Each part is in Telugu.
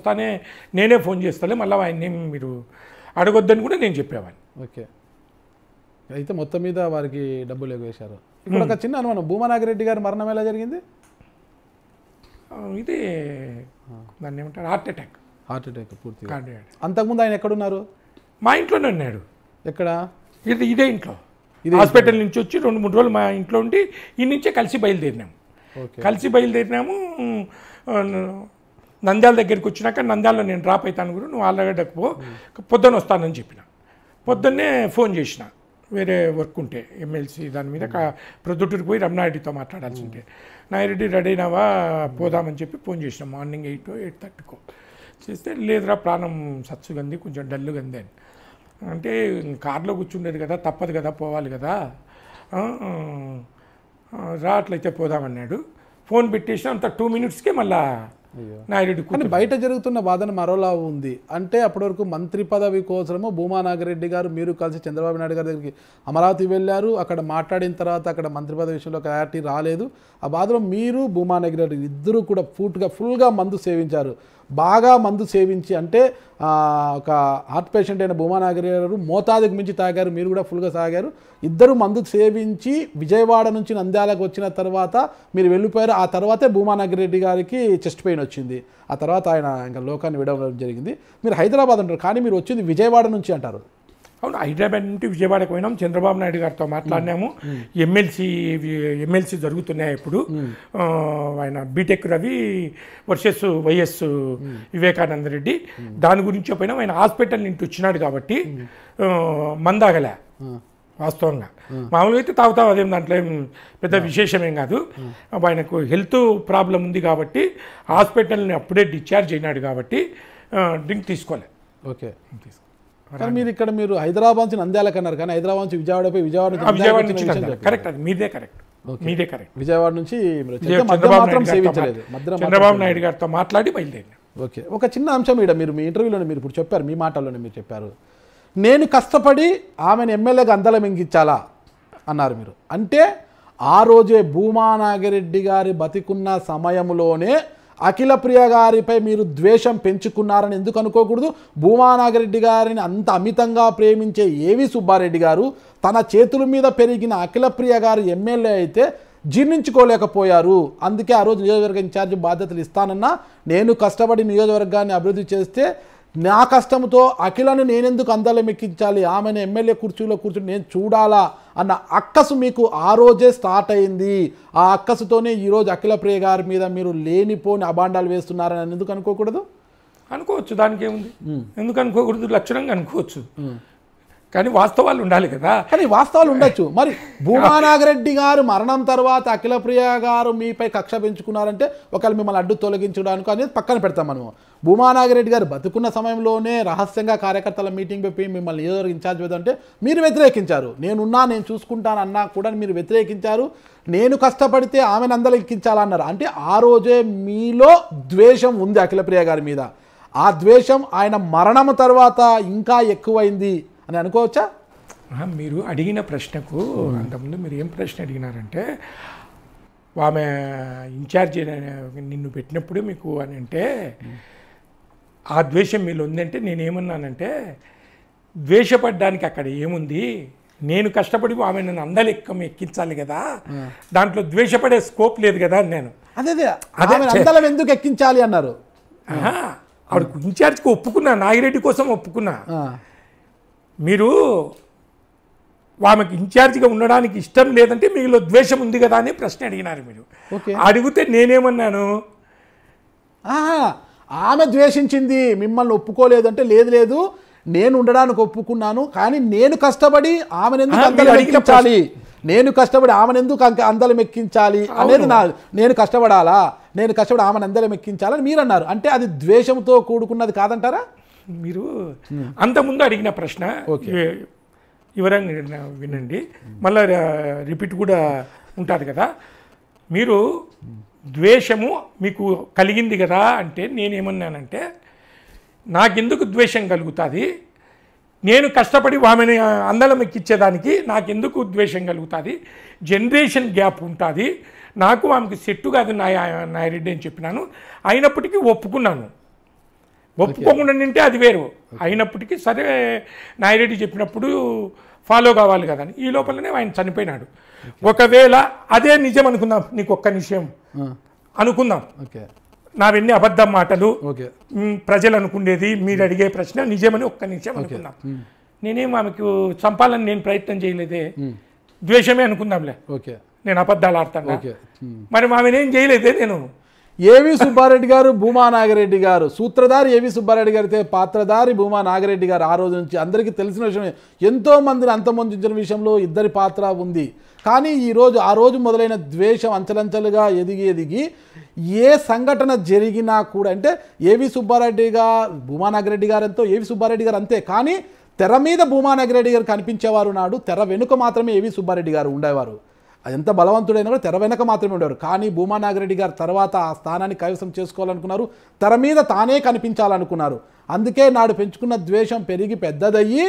వస్తానే నేనే ఫోన్ చేస్తాలే మళ్ళీ ఆయన్ని మీరు అడగొద్దని కూడా నేను చెప్పేవాడిని ఓకే అయితే మొత్తం మీద వారికి డబ్బులు ఎగవేశారు ఇప్పుడు ఒక చిన్న అనుమానం భూమనాగిరెడ్డి గారి మరణం ఎలా జరిగింది ఇది దాన్ని ఏమంటారు హార్ట్ అటాక్ హార్ట్ అటాక్ పూర్తి అంతకుముందు ఆయన ఎక్కడున్నారు మా ఇంట్లోనే ఉన్నాడు ఎక్కడ ఇది ఇదే ఇంట్లో ఇది హాస్పిటల్ నుంచి వచ్చి రెండు మూడు రోజులు మా ఇంట్లో ఉండి ఈ నుంచే కలిసి బయలుదేరినాము కలిసి బయలుదేరినాము నంద్యాల దగ్గరికి వచ్చినాక నంద్యాలలో నేను డ్రాప్ అవుతాను గురు నువ్వు ఆలగడ్డకు పో పొద్దున్న వస్తానని చెప్పిన పొద్దున్నే ఫోన్ చేసిన వేరే వర్క్ ఉంటే ఎమ్మెల్సీ దాని మీద ప్రొద్దుటూరు పోయి రమణారెడ్డితో మాట్లాడాల్సి ఉంటే నాయరెడ్డి రెడీ అయినావా పోదామని చెప్పి ఫోన్ చేసిన మార్నింగ్ ఎయిట్ ఎయిట్ థర్టీకో చేస్తే లేదురా ప్రాణం సత్సుగంది కొంచెం డల్లుగా ఉంది అని అంటే కార్లో కూర్చుండేది కదా తప్పదు కదా పోవాలి కదా రా అట్లయితే పోదామన్నాడు ఫోన్ పెట్టేసి అంత టూ మినిట్స్కే మళ్ళా నాయుడు బయట జరుగుతున్న వాదన మరోలా ఉంది అంటే అప్పటి వరకు మంత్రి పదవి కోసము భూమా నాగిరెడ్డి గారు మీరు కలిసి చంద్రబాబు నాయుడు గారి దగ్గరికి అమరావతి వెళ్ళారు అక్కడ మాట్లాడిన తర్వాత అక్కడ మంత్రి పదవి విషయంలో క్లారిటీ రాలేదు ఆ వాదన మీరు భూమా నాగరెడ్డి ఇద్దరు కూడా ఫూట్గా ఫుల్గా మందు సేవించారు బాగా మందు సేవించి అంటే ఒక హార్ట్ పేషెంట్ అయిన భూమానాగరి గారు మోతాదుకు మించి తాగారు మీరు కూడా ఫుల్గా తాగారు ఇద్దరు మందు సేవించి విజయవాడ నుంచి నంద్యాలకు వచ్చిన తర్వాత మీరు వెళ్ళిపోయారు ఆ తర్వాతే భూమానాగరి రెడ్డి గారికి చెస్ట్ పెయిన్ వచ్చింది ఆ తర్వాత ఆయన ఇంకా లోకాన్ని విడవడం జరిగింది మీరు హైదరాబాద్ అంటారు కానీ మీరు వచ్చింది విజయవాడ నుంచి అంటారు అవును హైదరాబాద్ నుండి విజయవాడకు పోయినాం చంద్రబాబు నాయుడు గారితో మాట్లాడినాము ఎమ్మెల్సీ ఎమ్మెల్సీ జరుగుతున్నాయి ఇప్పుడు ఆయన BTech Ravi versus YS Vivekananda Reddy దాని గురించి పోయినాం ఆయన హాస్పిటల్ నుండి వచ్చినాడు కాబట్టి మందాగలే వాస్తవంగా మామూలుగా అయితే తాగుతాం అదేం దాంట్లో ఏం పెద్ద విశేషమేం కాదు ఆయనకు హెల్త్ ప్రాబ్లం ఉంది కాబట్టి హాస్పిటల్ని అప్పుడే డిశ్చార్జ్ అయినాడు కాబట్టి డ్రింక్ తీసుకోలే ఓకే తీసుకో కానీ మీరు ఇక్కడ మీరు హైదరాబాద్ నుంచి అందాలకు అన్నారు కానీ హైదరాబాద్ నుంచి విజయవాడ పోయి విజయవాడ నుంచి కరెక్ట్ అది మీదే కరెక్ట్ మీదే కరెక్ట్ విజయవాడ నుంచి చంద్రబాబు నాయుడు గారితో మాట్లాడి బయలుదేరి ఓకే ఒక చిన్న అంశం ఇక్కడ మీరు మీ ఇంటర్వ్యూలోనే మీరు ఇప్పుడు చెప్పారు మీ మాటల్లోనే మీరు చెప్పారు నేను కష్టపడి ఆమెను ఎమ్మెల్యేగా అందలం ఎంగించాలా అన్నారు మీరు అంటే ఆ రోజే భూమానాగిరెడ్డి గారి బతికున్న సమయంలోనే అఖిల ప్రియ గారిపై మీరు ద్వేషం పెంచుకున్నారని ఎందుకు అనుకోకూడదు భూమానాగరెడ్డి గారిని అంత అమితంగా ప్రేమించే ఏవి సుబ్బారెడ్డి గారు తన చేతుల మీద పెరిగిన అఖిల ప్రియ గారు ఎమ్మెల్యే అయితే జీర్ణించుకోలేకపోయారు అందుకే ఆ రోజు నియోజకవర్గ ఇన్ఛార్జి బాధ్యతలు ఇస్తానన్నా నేను కష్టపడి నియోజకవర్గాన్ని అభివృద్ధి చేస్తే నా కష్టంతో అఖిలను నేనెందుకు మెక్కించాలి ఆమెను ఎమ్మెల్యే కుర్చీలో కూర్చుని నేను చూడాలా అన్న అక్కసు మీకు ఆ రోజే స్టార్ట్ అయింది ఆ అక్కసుతోనే ఈరోజు అఖిల ప్రియ గారి మీద మీరు లేనిపోని అబాండాలు వేస్తున్నారని ఎందుకు అనుకోకూడదు అనుకోవచ్చు దానికి ఏముంది ఎందుకు అనుకోకూడదు లక్షణంగా అనుకోవచ్చు కానీ వాస్తవాలు ఉండాలి కదా కానీ వాస్తవాలు ఉండొచ్చు మరి భూమానాగరెడ్డి గారు మరణం తర్వాత అఖిలప్రియ గారు మీపై కక్ష పెంచుకున్నారంటే ఒకవేళ మిమ్మల్ని అడ్డు తొలగించడానికి అనేది పక్కన పెడతాం మనము భూమానాగరెడ్డి గారు బతుకున్న సమయంలోనే రహస్యంగా కార్యకర్తల మీటింగ్ పెట్టి మిమ్మల్ని ఏదో ఇన్ఛార్జ్ అంటే మీరు వ్యతిరేకించారు నేనున్నా నేను చూసుకుంటాను అన్నా కూడా మీరు వ్యతిరేకించారు నేను కష్టపడితే ఆమెను అందరికించాలన్నారు అంటే ఆ రోజే మీలో ద్వేషం ఉంది అఖిలప్రియ గారి మీద ఆ ద్వేషం ఆయన మరణం తర్వాత ఇంకా ఎక్కువైంది అని అనుకోవచ్చా మీరు అడిగిన ప్రశ్నకు అంతకుముందు మీరు ఏం ప్రశ్న అడిగినారంటే ఆమె ఇన్ఛార్జ్ నిన్ను పెట్టినప్పుడు మీకు అని అంటే ఆ ద్వేషం మీలో ఉందంటే నేనేమన్నానంటే ద్వేషపడ్డానికి అక్కడ ఏముంది నేను కష్టపడి ఆమె నన్ను అందలెక్కం ఎక్కించాలి కదా దాంట్లో ద్వేషపడే స్కోప్ లేదు కదా నేను అదే అదే ఎందుకు ఎక్కించాలి అన్నారు ఆవిడ ఇన్ఛార్జ్కి ఒప్పుకున్నా నాగిరెడ్డి కోసం ఒప్పుకున్నా మీరు ఆమెకు ఇన్ఛార్జిగా ఉండడానికి ఇష్టం లేదంటే మీలో ద్వేషం ఉంది కదా అని ప్రశ్న అడిగినారు మీరు అడిగితే నేనేమన్నాను ఆమె ద్వేషించింది మిమ్మల్ని ఒప్పుకోలేదంటే లేదు లేదు నేను ఉండడానికి ఒప్పుకున్నాను కానీ నేను కష్టపడి ఆమెను ఎందుకు అందరం ఎక్కించాలి నేను కష్టపడి ఆమెను ఎందుకు అందరం ఎక్కించాలి అనేది నా నేను కష్టపడాలా నేను కష్టపడి ఆమెను అందరం ఎక్కించాలని మీరు అన్నారు అంటే అది ద్వేషంతో కూడుకున్నది కాదంటారా మీరు hmm. అంతకుముందు అడిగిన ప్రశ్న వివరంగా వినండి మళ్ళీ రిపీట్ కూడా ఉంటుంది కదా మీరు ద్వేషము మీకు కలిగింది కదా అంటే నేనేమన్నానంటే నాకెందుకు ద్వేషం కలుగుతుంది నేను కష్టపడి ఆమెను అందలం ఎక్కిచ్చేదానికి నాకెందుకు ద్వేషం కలుగుతుంది జనరేషన్ గ్యాప్ ఉంటుంది నాకు ఆమెకు సెట్టు కాదు నాయ నాయరెడ్డి అని చెప్పినాను అయినప్పటికీ ఒప్పుకున్నాను ఒప్పుకోకుండా నింటే అది వేరు అయినప్పటికీ సరే నాయిరెడ్డి చెప్పినప్పుడు ఫాలో కావాలి కదని ఈ లోపలనే ఆయన చనిపోయినాడు ఒకవేళ అదే నిజం అనుకుందాం నీకు ఒక్క నిషయం అనుకుందాం నావన్నీ అబద్ధం మాటలు ప్రజలు అనుకునేది మీరు అడిగే ప్రశ్న నిజమని ఒక్క నిషయం అనుకుందాం నేనేం ఆమెకు చంపాలని నేను ప్రయత్నం చేయలేదే ద్వేషమే అనుకుందాంలే నేను అబద్ధాలు ఆడతాను మరి ఆమెనేం చేయలేదే నేను ఏవి సుబ్బారెడ్డి గారు భూమా నాగరెడ్డి గారు సూత్రధారి ఏవి సుబ్బారెడ్డి గారితే పాత్రధారి భూమా నాగరెడ్డి గారు ఆ రోజు నుంచి అందరికీ తెలిసిన విషయమే ఎంతో మందిని అంతమొందించిన విషయంలో ఇద్దరి పాత్ర ఉంది కానీ ఈరోజు ఆ రోజు మొదలైన ద్వేషం అంచలంచలుగా ఎదిగి ఎదిగి ఏ సంఘటన జరిగినా కూడా అంటే ఏవి సుబ్బారెడ్డి గారు భూమా నాగరెడ్డి గారు ఎంతో ఏవి సుబ్బారెడ్డి గారు అంతే కానీ తెర మీద భూమా నాగరెడ్డి గారు కనిపించేవారు నాడు తెర వెనుక మాత్రమే ఏవి సుబ్బారెడ్డి గారు ఉండేవారు అది ఎంత బలవంతుడైనా కూడా తెర వెనక మాత్రమే ఉండేవారు కానీ భూమా నాగిరెడ్డి గారు తర్వాత ఆ స్థానాన్ని కైవసం చేసుకోవాలనుకున్నారు తెర మీద తానే కనిపించాలనుకున్నారు అందుకే నాడు పెంచుకున్న ద్వేషం పెరిగి పెద్దదయ్యి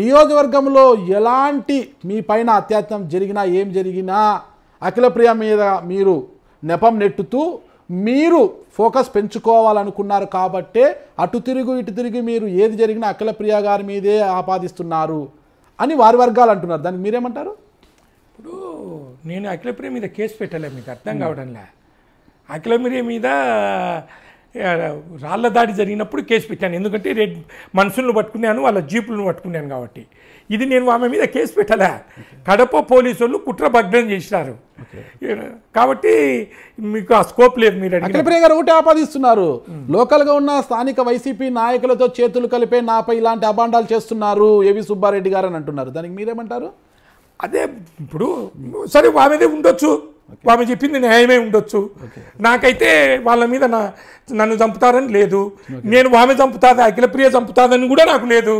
నియోజకవర్గంలో ఎలాంటి మీ పైన అత్యాచారం జరిగినా ఏం జరిగినా అఖిలప్రియ మీద మీరు నెపం నెట్టుతూ మీరు ఫోకస్ పెంచుకోవాలనుకున్నారు కాబట్టే అటు తిరుగు ఇటు తిరిగి మీరు ఏది జరిగినా అఖిలప్రియ గారి మీదే ఆపాదిస్తున్నారు అని వారి వర్గాలు అంటున్నారు దానికి మీరేమంటారు నేను అఖిలప్రియ మీద కేసు పెట్టలే మీకు అర్థం కావడంలే అఖిలప్రియ మీద రాళ్ళ దాడి జరిగినప్పుడు కేసు పెట్టాను ఎందుకంటే రెడ్ మనుషులను పట్టుకున్నాను వాళ్ళ జీపులను పట్టుకున్నాను కాబట్టి ఇది నేను ఆమె మీద కేసు పెట్టలే కడప పోలీసు వాళ్ళు కుట్ర భగ్నం చేసినారు కాబట్టి మీకు ఆ స్కోప్ లేదు మీరు అఖిలప్రియ గారు ఒకటి ఆపాదిస్తున్నారు లోకల్గా ఉన్న స్థానిక వైసీపీ నాయకులతో చేతులు కలిపే నాపై ఇలాంటి అభాండాలు చేస్తున్నారు ఏవి సుబ్బారెడ్డి గారు అని అంటున్నారు దానికి మీరేమంటారు అదే ఇప్పుడు సరే ఆమెదే ఉండొచ్చు ఆమె చెప్పింది న్యాయమే ఉండొచ్చు నాకైతే వాళ్ళ మీద నా నన్ను చంపుతారని లేదు నేను ఆమె చంపుతాది అఖిలప్రియ చంపుతాదని కూడా నాకు లేదు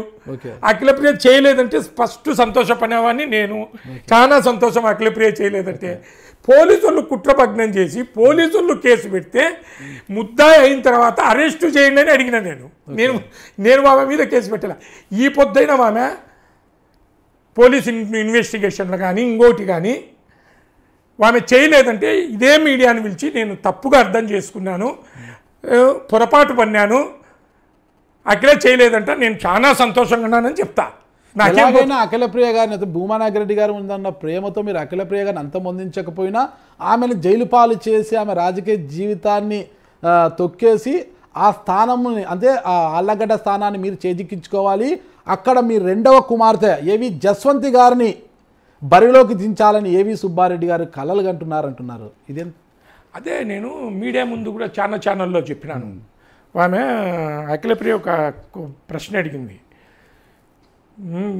అఖిలప్రియ చేయలేదంటే ఫస్ట్ సంతోషపడేవాడిని నేను చాలా సంతోషం అఖిలప్రియ చేయలేదంటే పోలీసులు కుట్రభగ్నం చేసి పోలీసులు కేసు పెడితే ముద్దాయి అయిన తర్వాత అరెస్టు చేయండి అని అడిగిన నేను నేను నేను ఆమె మీద కేసు పెట్టాల ఈ పొద్దున ఆమె పోలీస్ ఇన్వెస్టిగేషన్లు కానీ ఇంకోటి కానీ ఆమె చేయలేదంటే ఇదే మీడియాని పిలిచి నేను తప్పుగా అర్థం చేసుకున్నాను పొరపాటు పన్నాను అఖిలే చేయలేదంట నేను చాలా సంతోషంగా ఉన్నానని చెప్తా నాకేమైనా అఖిలప్రియ గారిని భూమానాగ్ రెడ్డి గారు ఉందన్న ప్రేమతో మీరు అఖిలప్రియ గారిని అంతమొందించకపోయినా ఆమెను జైలు పాలు చేసి ఆమె రాజకీయ జీవితాన్ని తొక్కేసి ఆ స్థానముని అంటే ఆ ఆళ్ళగడ్డ స్థానాన్ని మీరు చేజిక్కించుకోవాలి అక్కడ మీ రెండవ కుమార్తె ఏవి జస్వంతి గారిని బరిలోకి దించాలని ఏవి సుబ్బారెడ్డి గారు కలలు అంటున్నారు ఇదే అదే నేను మీడియా ముందు కూడా చాలా ఛానల్లో చెప్పినాను ఆమె అఖిలప్రియ ఒక ప్రశ్న అడిగింది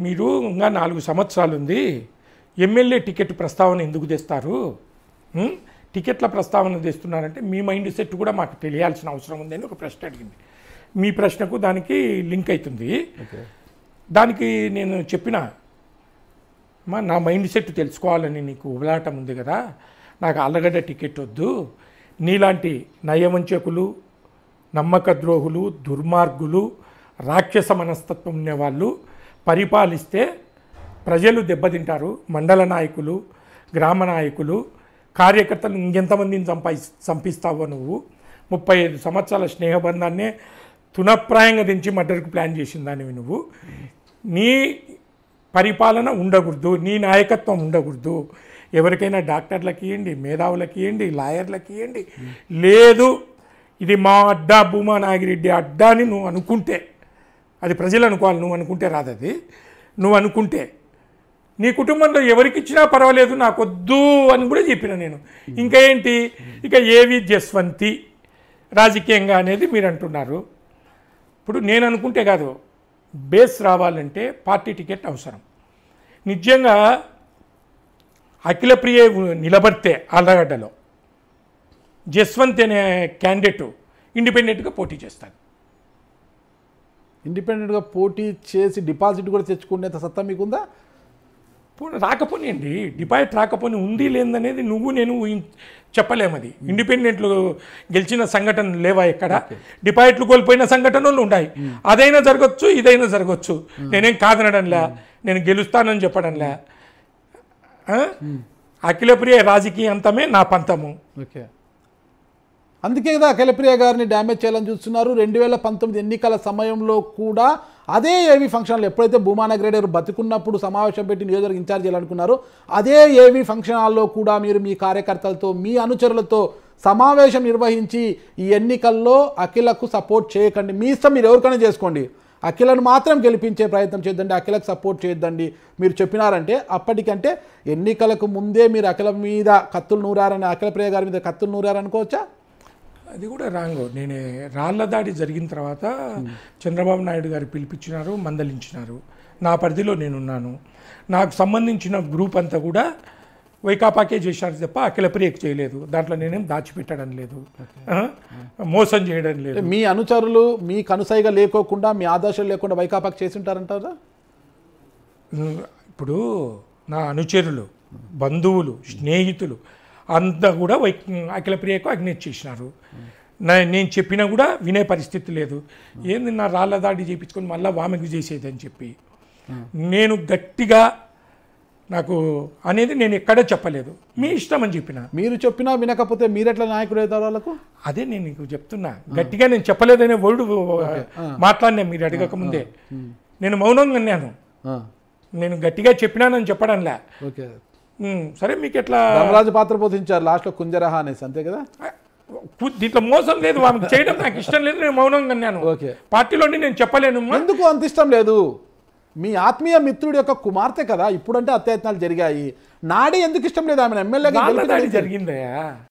మీరు ఇంకా నాలుగు సంవత్సరాలు ఉంది ఎమ్మెల్యే టికెట్ ప్రస్తావన ఎందుకు తెస్తారు టికెట్ల ప్రస్తావన తెస్తున్నారంటే మీ మైండ్ సెట్ కూడా మాకు తెలియాల్సిన అవసరం ఉందని ఒక ప్రశ్న అడిగింది మీ ప్రశ్నకు దానికి లింక్ అవుతుంది దానికి నేను చెప్పిన మా నా మైండ్ సెట్ తెలుసుకోవాలని నీకు ఉబలాటం ఉంది కదా నాకు అల్లగడ్డ టికెట్ వద్దు నీలాంటి నయవంచకులు నమ్మక ద్రోహులు దుర్మార్గులు రాక్షస మనస్తత్వం ఉండేవాళ్ళు పరిపాలిస్తే ప్రజలు దెబ్బతింటారు మండల నాయకులు గ్రామ నాయకులు కార్యకర్తలు ఇంకెంతమందిని చంపా చంపిస్తావో నువ్వు ముప్పై ఐదు సంవత్సరాల స్నేహబంధాన్నే తునప్రాయంగా దించి మర్డర్కి ప్లాన్ చేసిందానివి నువ్వు నీ పరిపాలన ఉండకూడదు నీ నాయకత్వం ఉండకూడదు ఎవరికైనా డాక్టర్లకి ఇవ్వండి మేధావులకి ఇవ్వండి లాయర్లకి ఇవ్వండి లేదు ఇది మా అడ్డా భూమా నాగిరెడ్డి అడ్డా అని నువ్వు అనుకుంటే అది ప్రజలు అనుకోవాలి నువ్వు అనుకుంటే రాదది నువ్వు అనుకుంటే నీ కుటుంబంలో ఎవరికి ఇచ్చినా పర్వాలేదు నాకొద్దు అని కూడా చెప్పిన నేను ఇంకా ఏంటి ఇక ఏవి జస్వంతి రాజకీయంగా అనేది మీరు అంటున్నారు ఇప్పుడు నేను అనుకుంటే కాదు బేస్ రావాలంటే పార్టీ టికెట్ అవసరం నిజంగా అఖిలప్రియ నిలబడితే ఆళ్ళగడ్డలో జస్వంత్ అనే క్యాండిడేట్ ఇండిపెండెంట్గా పోటీ చేస్తాను ఇండిపెండెంట్గా పోటీ చేసి డిపాజిట్ కూడా తెచ్చుకునేంత సత్తా మీకుందా అండి డిపాజిట్ రాకపోని ఉంది లేదనేది నువ్వు నేను చెప్పలేము అది ఇండిపెండెంట్లు గెలిచిన సంఘటనలు లేవా ఎక్కడ డిపాజిట్లు కోల్పోయిన సంఘటనలు ఉన్నాయి అదైనా జరగచ్చు ఇదైనా జరగచ్చు నేనేం కాదనడంలే నేను గెలుస్తానని చెప్పడంలే అఖిలప్రియ రాజకీయ అంతమే నా పంతము ఓకే అందుకే కదా అఖిలప్రియ గారిని డ్యామేజ్ చేయాలని చూస్తున్నారు రెండు వేల పంతొమ్మిది ఎన్నికల సమయంలో కూడా అదే ఏవి ఫంక్షన్లు ఎప్పుడైతే గ్రేడర్ బతుకున్నప్పుడు సమావేశం పెట్టి నియోజకవర్గ ఇన్ఛార్జ్ చేయాలనుకున్నారు అదే ఏవి ఫంక్షన్ హాల్లో కూడా మీరు మీ కార్యకర్తలతో మీ అనుచరులతో సమావేశం నిర్వహించి ఈ ఎన్నికల్లో అఖిలకు సపోర్ట్ చేయకండి మీ ఇష్టం మీరు ఎవరికైనా చేసుకోండి అఖిలను మాత్రం గెలిపించే ప్రయత్నం చేద్దండి అఖిలకు సపోర్ట్ చేయొద్దండి మీరు చెప్పినారంటే అప్పటికంటే ఎన్నికలకు ముందే మీరు అఖిల మీద కత్తులు నూరారని అఖిల ప్రియ గారి మీద కత్తులు నూరారనుకోవచ్చా అది కూడా రాంగ్ నేను రాళ్ల దాడి జరిగిన తర్వాత చంద్రబాబు నాయుడు గారు పిలిపించినారు మందలించినారు నా పరిధిలో నేనున్నాను నాకు సంబంధించిన గ్రూప్ అంతా కూడా వైకాపాకే చేశారు తప్ప ప్రియకు చేయలేదు దాంట్లో నేనేం దాచిపెట్టడం లేదు మోసం చేయడం లేదు మీ అనుచరులు మీ కనుసైగా లేకోకుండా మీ ఆదర్శాలు లేకుండా వైకాపాకి చేసి ఉంటారంటారా ఇప్పుడు నా అనుచరులు బంధువులు స్నేహితులు అంతా కూడా వై అఖిలప్రియకు అగ్నేట్ చేసినారు నేను చెప్పినా కూడా వినే పరిస్థితి లేదు ఏంది నా రాళ్ళ దాడి చేయించుకొని మళ్ళీ వామెకు చేసేది అని చెప్పి నేను గట్టిగా నాకు అనేది నేను ఎక్కడ చెప్పలేదు మీ ఇష్టం అని చెప్పిన మీరు చెప్పినా వినకపోతే మీరెట్లా నాయకుడు అవుతారు వాళ్ళకు అదే నేను నీకు చెప్తున్నా గట్టిగా నేను చెప్పలేదనే వర్డ్ మాట్లాడినా మీరు అడగకముందే నేను మౌనంగా అన్నాను నేను గట్టిగా చెప్పినానని చెప్పడంలే సరే మీకు ఎట్లా ధర్మరాజు పాత్ర పోషించారు లాస్ట్లో కుంజరహ అనేసి అంతే కదా దీంట్లో మోసం లేదు చేయడం నాకు ఇష్టం లేదు నేను మౌనంగా అన్నాను ఓకే పార్టీలోని నేను చెప్పలేను ఎందుకు అంత ఇష్టం లేదు మీ ఆత్మీయ మిత్రుడి యొక్క కుమార్తె కదా ఇప్పుడంటే అత్యయత్నాలు జరిగాయి నాడే ఎందుకు ఇష్టం లేదు ఆమె ఎమ్మెల్యేగా జరిగిందయా